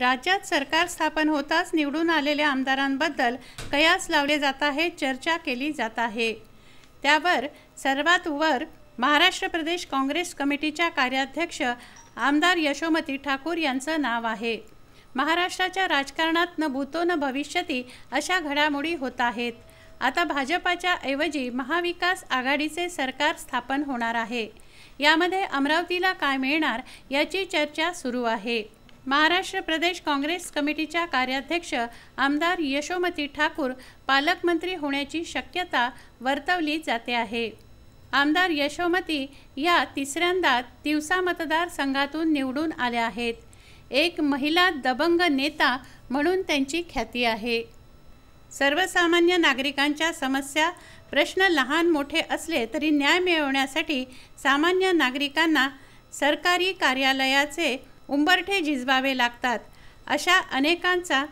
राज्यात सरकार स्थापन होताच निवडून आलेल्या आमदारांबद्दल कयास लावले जात आहे चर्चा केली जात आहे त्यावर सर्वात वर महाराष्ट्र प्रदेश काँग्रेस कमिटीच्या कार्याध्यक्ष आमदार यशोमती ठाकूर यांचं नाव आहे महाराष्ट्राच्या राजकारणात न भूतो न भविष्यती अशा घडामोडी होत आहेत आता भाजपाच्या ऐवजी महाविकास आघाडीचे सरकार स्थापन होणार आहे यामध्ये अमरावतीला काय मिळणार याची चर्चा सुरू आहे महाराष्ट्र प्रदेश काँग्रेस कमिटीच्या कार्याध्यक्ष आमदार यशोमती ठाकूर पालकमंत्री होण्याची शक्यता वर्तवली जाते आहे आमदार यशोमती या तिसऱ्यांदा दिवसा मतदारसंघातून निवडून आल्या आहेत एक महिला दबंग नेता म्हणून त्यांची ख्याती आहे सर्वसामान्य नागरिकांच्या समस्या प्रश्न लहान मोठे असले तरी न्याय मिळवण्यासाठी सामान्य नागरिकांना सरकारी कार्यालयाचे उंबरठे झिजवावे लागतात अशा अनेकांचा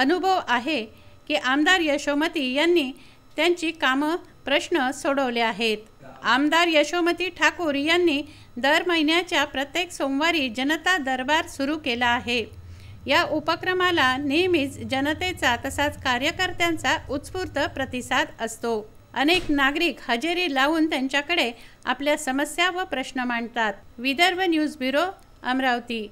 अनुभव आहे की आमदार यशोमती यांनी त्यांची कामं प्रश्न सोडवले आहेत आमदार यशोमती ठाकूर यांनी दर महिन्याच्या प्रत्येक सोमवारी जनता दरबार सुरू केला आहे या उपक्रमाला नेहमीच जनतेचा तसाच कार्यकर्त्यांचा उत्स्फूर्त प्रतिसाद असतो अनेक नागरिक हजेरी लावून त्यांच्याकडे आपल्या समस्या व प्रश्न मांडतात विदर्भ न्यूज ब्युरो અમરાવતી